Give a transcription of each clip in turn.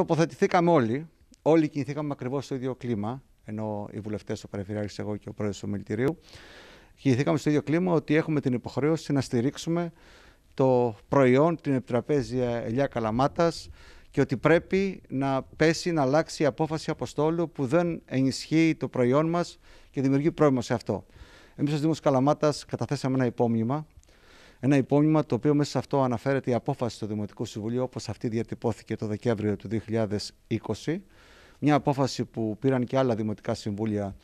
τοποθετηθήκαμε όλοι. Όλοι κινηθήκαμε ακριβώς στο ίδιο κλίμα, ενώ οι βουλευτές, ο Περιφερειάρχη, εγώ και ο πρόεδρος του Μιλτηρίου, κινηθήκαμε στο ίδιο κλίμα ότι έχουμε την υποχρέωση να στηρίξουμε το προϊόν, την επιτραπέζια ελιά καλαμάτας και ότι πρέπει να πέσει, να αλλάξει η απόφαση αποστόλου που δεν ενισχύει το προϊόν μας και δημιουργεί πρόβλημα σε αυτό. Εμείς, ως Δήμος Καλαμάτας, καταθέσαμε ένα υπόμνημα ένα υπόμνημα το οποίο μέσα σε αυτό αναφέρεται η απόφαση του Δημοτικού Συμβουλίου όπως αυτή διατυπώθηκε το Δεκέμβριο του 2020. Μια απόφαση που πήραν και άλλα δημοτικά συμβούλια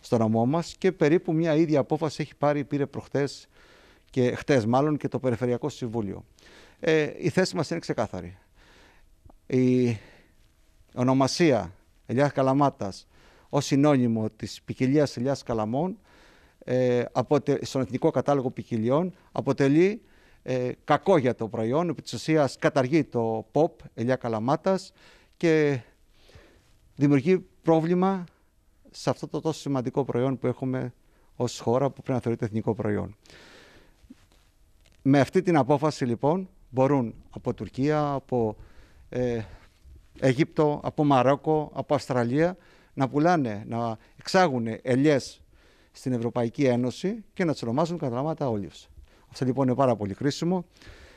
στο νομό μας και περίπου μια ίδια απόφαση έχει πάρει, πήρε προχτές και χτες μάλλον και το Περιφερειακό Συμβούλιο. Ε, η θέση μας είναι ξεκάθαρη. Η ονομασία Ελιάς Καλαμάτας ως συνώνυμο της ποικιλίας Ελιάς Καλαμών ε, στον Εθνικό Κατάλογο Ποικιλιών αποτελεί ε, κακό για το προϊόν. Επί της ουσίας καταργεί το ΠΟΠ Ελιά Καλαμάτας και δημιουργεί πρόβλημα σε αυτό το τόσο σημαντικό προϊόν που έχουμε ως χώρα που πρέπει να θεωρείται εθνικό προϊόν. Με αυτή την απόφαση λοιπόν μπορούν από Τουρκία, από ε, Αιγύπτο, από Μαρόκο, από Αυστραλία να πουλάνε, να εξάγουν ελιές στην Ευρωπαϊκή Ένωση και να τι ονομάζουν καταλάμματα γράμματα Αυτό λοιπόν είναι πάρα πολύ χρήσιμο.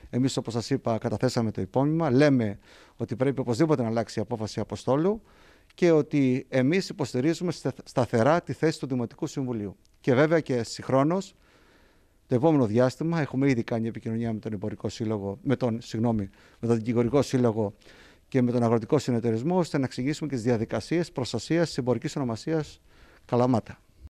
Εμείς, όπως σας είπα, καταθέσαμε το υπόμνημα. Λέμε ότι πρέπει οπωσδήποτε να αλλάξει η απόφαση Αποστόλου και ότι εμείς υποστηρίζουμε σταθερά τη θέση του Δημοτικού Συμβουλίου. Και βέβαια και συγχρόνως, το επόμενο διάστημα, έχουμε ήδη κάνει επικοινωνία με τον Εμπορικό Σύλλογο, με τον, συγγνώμη, με Δικηγορικό Σύλλογο και με τον Αγροτικό Συνεταιρισμό, ώστε να εξηγήσουμε και τις διαδικασίες προστασίας της εμπορικής ονομασίας Καλαμάτα.